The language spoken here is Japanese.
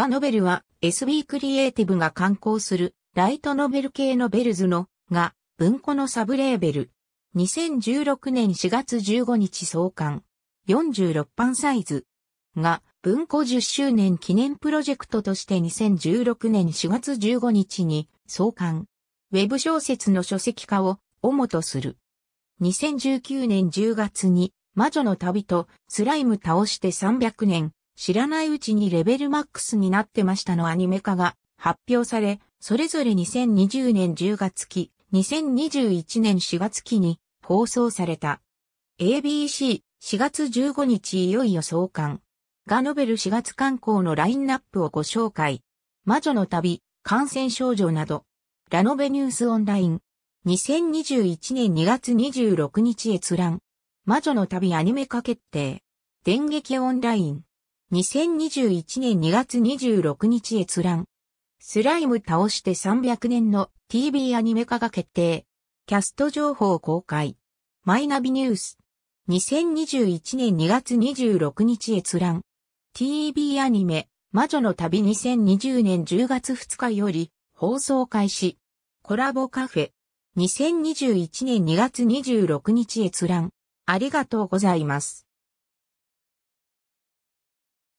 ガノベルは SB クリエイティブが刊行するライトノベル系のベルズのが文庫のサブレーベル。2016年4月15日創刊。46版サイズが文庫10周年記念プロジェクトとして2016年4月15日に創刊。ウェブ小説の書籍化を主とする。2019年10月に魔女の旅とスライム倒して300年知らないうちにレベルマックスになってましたのアニメ化が発表され、それぞれ2020年10月期、2021年4月期に放送された。ABC4 月15日いよいよ創刊。がノベル4月刊行のラインナップをご紹介。魔女の旅、感染症状など。ラノベニュースオンライン。2021年2月26日閲覧。魔女の旅アニメ化決定。電撃オンライン。2021年2月26日閲覧。スライム倒して300年の TV アニメ化が決定。キャスト情報公開。マイナビニュース。2021年2月26日閲覧。TV アニメ、魔女の旅2020年10月2日より放送開始。コラボカフェ。2021年2月26日閲覧。ありがとうございます。